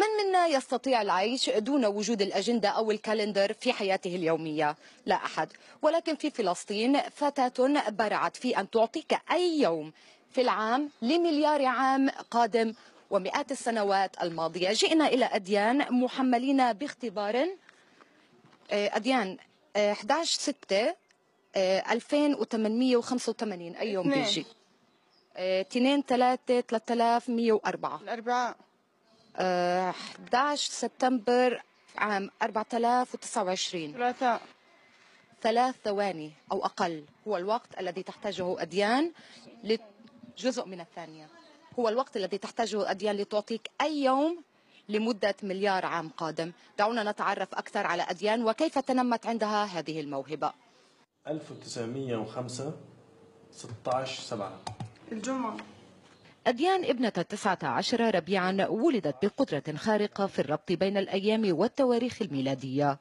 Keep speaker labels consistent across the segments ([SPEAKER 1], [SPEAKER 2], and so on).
[SPEAKER 1] من منا يستطيع العيش دون وجود الأجندة أو الكالندر في حياته اليومية لا أحد ولكن في فلسطين فتاة برعت في أن تعطيك أي يوم في العام لمليار عام قادم ومئات السنوات الماضية جئنا إلى أديان محملين باختبار آه، أديان 11 6 2885 أي يوم بيجي 2 3 3104 الأربعاء 11 سبتمبر عام 4029 ثلاثاء ثلاث ثواني أو أقل هو الوقت الذي تحتاجه أديان لجزء من الثانية هو الوقت الذي تحتاجه أديان لتعطيك أي يوم لمدة مليار عام قادم دعونا نتعرف أكثر على أديان وكيف تنمت عندها
[SPEAKER 2] هذه الموهبة 1905 16 7
[SPEAKER 1] الجمعة أديان ابنة التسعة عشر ربيعا ولدت بقدرة خارقة في الربط بين الأيام والتواريخ الميلادية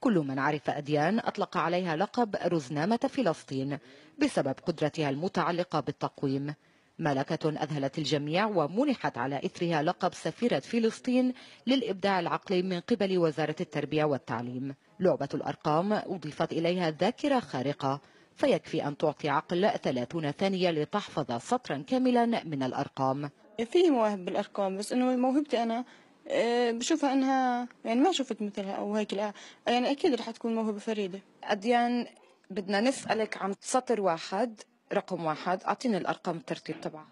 [SPEAKER 1] كل من عرف أديان أطلق عليها لقب رزنامة فلسطين بسبب قدرتها المتعلقة بالتقويم ملكة أذهلت الجميع ومنحت على إثرها لقب سفيرة فلسطين للإبداع العقلي من قبل وزارة التربية والتعليم لعبة الأرقام أضيفت إليها ذاكرة خارقة فيكفي أن تعطي عقل 30 ثانية لتحفظ سطرا كاملا من الأرقام في مواهب بالأرقام بس أنه موهبتي أنا آه، بشوفها انها يعني ما شفت مثلها او هيك لا يعني اكيد رح تكون موهبه فريده اديان بدنا نسالك عن سطر واحد رقم واحد اعطينا الارقام الترتيب تبعها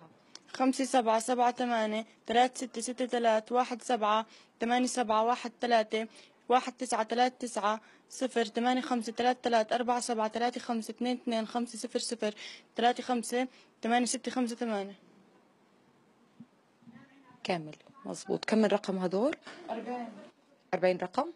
[SPEAKER 1] خمسة سبعة سبعة ثمانية ثلاثة ستة ستة ثلاثة واحد سبعة ثمانية سبعة واحد ثلاثة واحد تسعة تلات تسعة صفر تمانية خمسة تلات تلات أربعة سبعة تلاتة خمسة اتنين اتنين خمسة صفر صفر تلاتة خمسة تمانية ستة خمسة تمانية كامل مظبوط كم الرقم هدول؟ أربعين أربعين رقم؟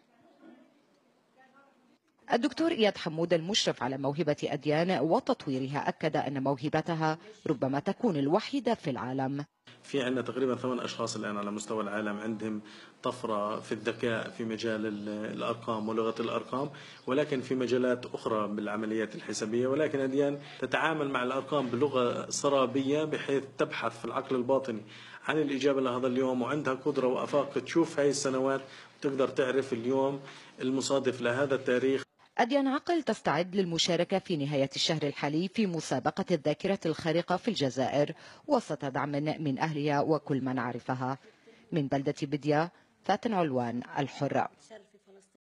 [SPEAKER 1] الدكتور إياد حمود المشرف على موهبة أديان وتطويرها أكد أن موهبتها ربما تكون الوحيدة في العالم
[SPEAKER 2] في عندنا تقريبا ثمان أشخاص الآن على مستوى العالم عندهم طفرة في الذكاء في مجال الأرقام ولغة الأرقام ولكن في مجالات أخرى بالعمليات الحسابية ولكن أديان تتعامل مع الأرقام بلغة سرابية بحيث تبحث في العقل الباطني عن الإجابة لهذا اليوم وعندها قدرة وأفاق تشوف هاي السنوات تقدر تعرف اليوم المصادف لهذا التاريخ
[SPEAKER 1] أديان عقل تستعد للمشاركة في نهاية الشهر الحالي في مسابقة الذاكرة الخارقة في الجزائر وسط دعم من أهلها وكل من عرفها من بلدة بديا فاتن علوان الحرة